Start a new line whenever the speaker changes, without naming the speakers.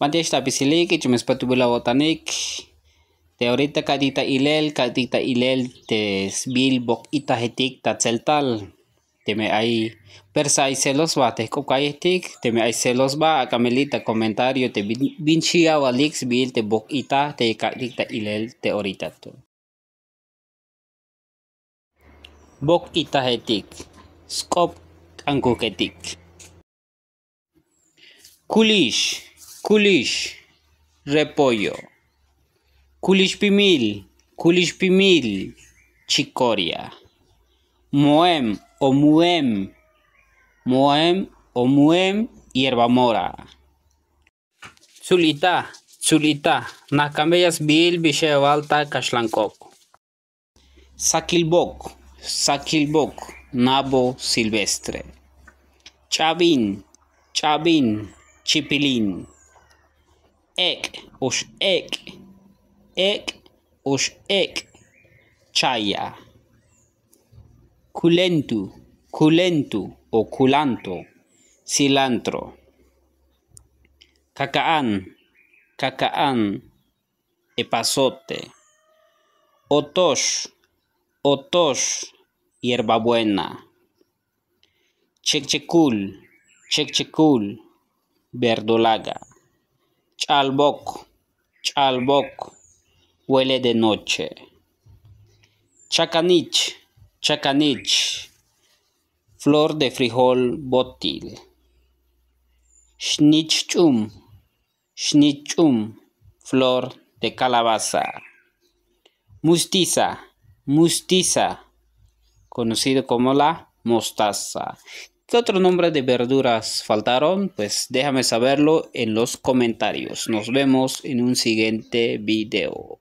Mantia sta pisili ki chume spatu bula botanik. Te ahorita ka dita ilel, ka dita ilel te sbil bok ita hetik ta tseltal. Te me ai persa ai celos ba te kuka hetik. Te me ai celos ba a kamelita komentario te binchia wa lik sbil te bok ita te ka dita ilel te ahorita tu. Bok ita hetik. Skop angku ketik. Kulish. Kulish. Kulish, repollo. Kulish pimil, kulish pimil, chicoria. Moem o muem, moem o muem, hierba mora. Zulita, zulita, nakamellas bil alta, kashlankok. Sakilbok, sakilbok, nabo silvestre. Chavin, chavin, chipilin ek, os ek, ek, ush ek, chaya. kulentu kulentu o kulanto. cilantro. Cacaan, cacaan, epazote. otos, otosh, hierbabuena. Chechecul, chechecul, verdolaga. Chalboc, chalboc, huele de noche. Chacanich, chacanich, flor de frijol bótil. Schnitzchum, schnitzchum, flor de calabaza. Mustiza, mustiza, conocido como la mostaza. ¿Qué otro nombre de verduras faltaron? Pues déjame saberlo en los comentarios. Nos vemos en un siguiente video.